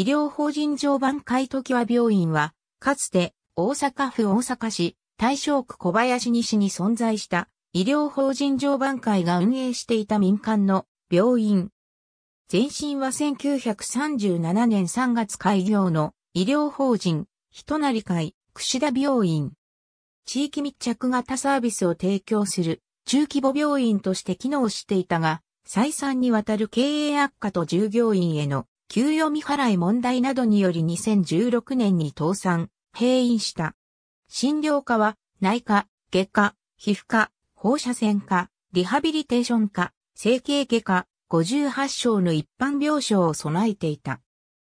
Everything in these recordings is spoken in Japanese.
医療法人常磐会常盤病院は、かつて大阪府大阪市大正区小林西に存在した医療法人常磐会が運営していた民間の病院。前身は1937年3月開業の医療法人人成会串田病院。地域密着型サービスを提供する中規模病院として機能していたが、再三にわたる経営悪化と従業員への給与未払い問題などにより2016年に倒産、閉院した。診療科は、内科、外科、皮膚科、放射線科、リハビリテーション科、整形外科、58床の一般病床を備えていた。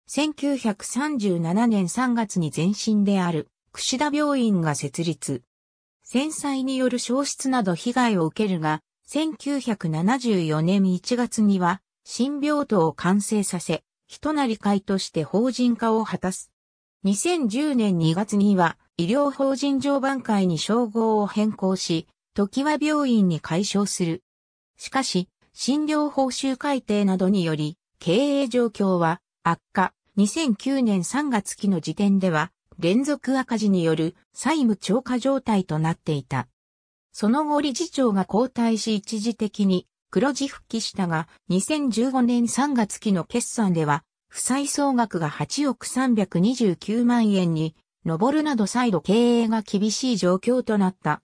1937年3月に前身である、串田病院が設立。戦災による消失など被害を受けるが、1974年1月には、新病棟を完成させ、人なり会として法人化を果たす。2010年2月には医療法人常磐会に称号を変更し、時は病院に解消する。しかし、診療報酬改定などにより、経営状況は悪化。2009年3月期の時点では、連続赤字による債務超過状態となっていた。その後理事長が交代し一時的に黒字復帰したが、2015年3月期の決算では、負債総額が8億329万円に上るなど再度経営が厳しい状況となった。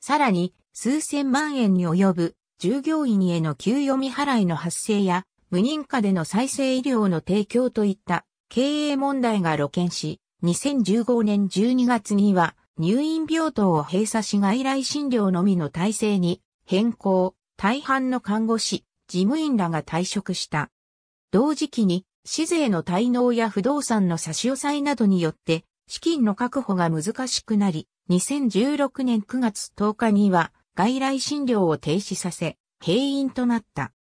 さらに、数千万円に及ぶ従業員への給与未払いの発生や、無認可での再生医療の提供といった経営問題が露見し、2015年12月には入院病棟を閉鎖し外来診療のみの体制に変更。大半の看護師、事務員らが退職した。同時期に、市税の滞納や不動産の差し押さえなどによって、資金の確保が難しくなり、2016年9月10日には、外来診療を停止させ、閉院となった。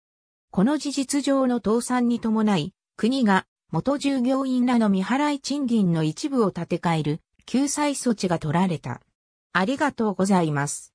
この事実上の倒産に伴い、国が元従業員らの未払い賃金の一部を立て替える救済措置が取られた。ありがとうございます。